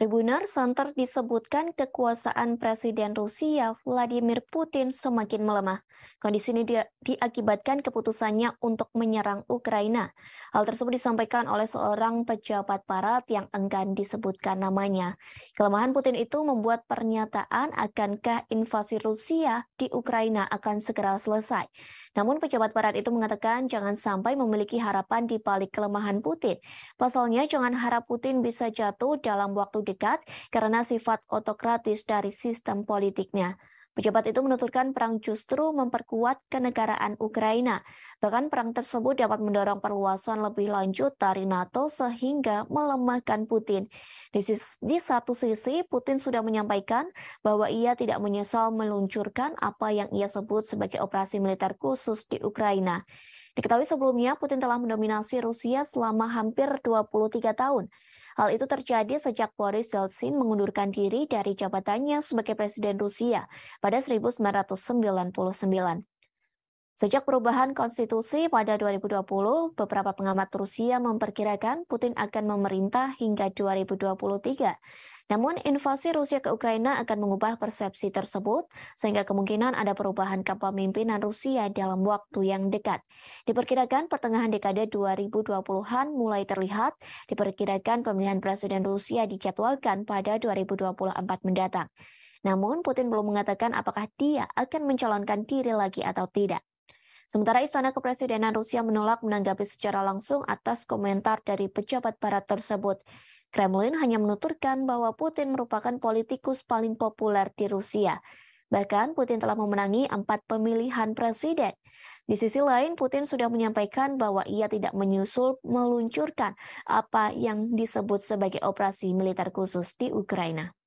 Tribuner santer disebutkan kekuasaan Presiden Rusia Vladimir Putin semakin melemah. Kondisi ini di diakibatkan keputusannya untuk menyerang Ukraina. Hal tersebut disampaikan oleh seorang pejabat barat yang enggan disebutkan namanya. Kelemahan Putin itu membuat pernyataan akankah invasi Rusia di Ukraina akan segera selesai. Namun pejabat barat itu mengatakan jangan sampai memiliki harapan di balik kelemahan Putin. Pasalnya jangan harap Putin bisa jatuh dalam waktu dekat karena sifat otokratis dari sistem politiknya. Pejabat itu menuturkan perang justru memperkuat kenegaraan Ukraina. Bahkan perang tersebut dapat mendorong perluasan lebih lanjut dari NATO sehingga melemahkan Putin. Di, di satu sisi, Putin sudah menyampaikan bahwa ia tidak menyesal meluncurkan apa yang ia sebut sebagai operasi militer khusus di Ukraina. Diketahui sebelumnya, Putin telah mendominasi Rusia selama hampir 23 tahun. Hal itu terjadi sejak Boris Yeltsin mengundurkan diri dari jabatannya sebagai Presiden Rusia pada 1999. Sejak perubahan konstitusi pada 2020, beberapa pengamat Rusia memperkirakan Putin akan memerintah hingga 2023 namun, invasi Rusia ke Ukraina akan mengubah persepsi tersebut, sehingga kemungkinan ada perubahan kepemimpinan Rusia dalam waktu yang dekat. Diperkirakan pertengahan dekade 2020-an mulai terlihat, diperkirakan pemilihan presiden Rusia dijadwalkan pada 2024 mendatang. Namun, Putin belum mengatakan apakah dia akan mencalonkan diri lagi atau tidak. Sementara Istana Kepresidenan Rusia menolak menanggapi secara langsung atas komentar dari pejabat barat tersebut. Kremlin hanya menuturkan bahwa Putin merupakan politikus paling populer di Rusia. Bahkan Putin telah memenangi empat pemilihan presiden. Di sisi lain, Putin sudah menyampaikan bahwa ia tidak menyusul meluncurkan apa yang disebut sebagai operasi militer khusus di Ukraina.